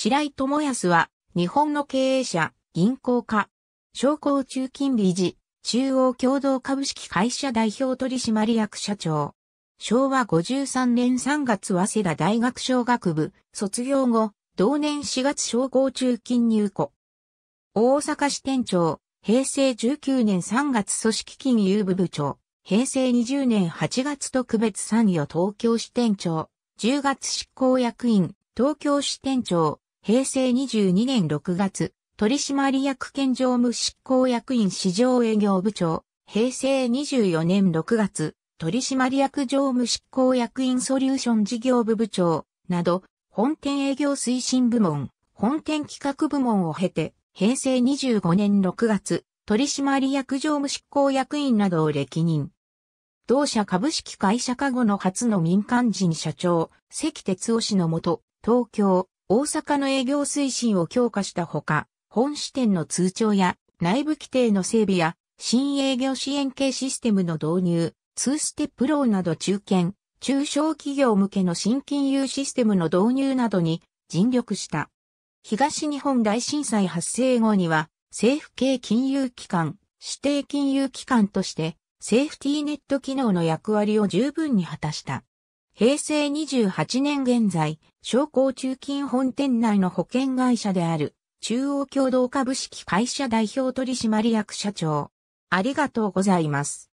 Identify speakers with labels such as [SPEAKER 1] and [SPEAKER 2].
[SPEAKER 1] 白井智康は、日本の経営者、銀行家、商工中
[SPEAKER 2] 金理事、中央共同株式会社代表取締役社長。昭和53年3月早稲田大学商学部、卒業後、同年4月商工中金入庫。大阪支店長、平成19年3月組織金融部部長、平成20年8月特別参与東京支店長、10月執行役員、東京支店長、平成22年6月、取締役兼常務執行役員市場営業部長、平成24年6月、取締役常務執行役員ソリューション事業部部長、など、本店営業推進部門、本店企画部門を経て、平成25年6月、取締役常務執行役員などを歴任。同社株式会社加護の初の民間人社長、関哲夫氏のもと、東京、大阪の営業推進を強化したほか、本支店の通帳や内部規定の整備や新営業支援系システムの導入、2ステップローなど中堅、中小企業向けの新金融システムの導入などに尽力した。東日本大震災発生後には、政府系金融機関、指定金融機関として、セーフティーネット機能の役割を十分に果たした。平成28年現在、商工中金本店内の保険会社である、中央共同株式会社代表取締役社
[SPEAKER 1] 長。ありがとうございます。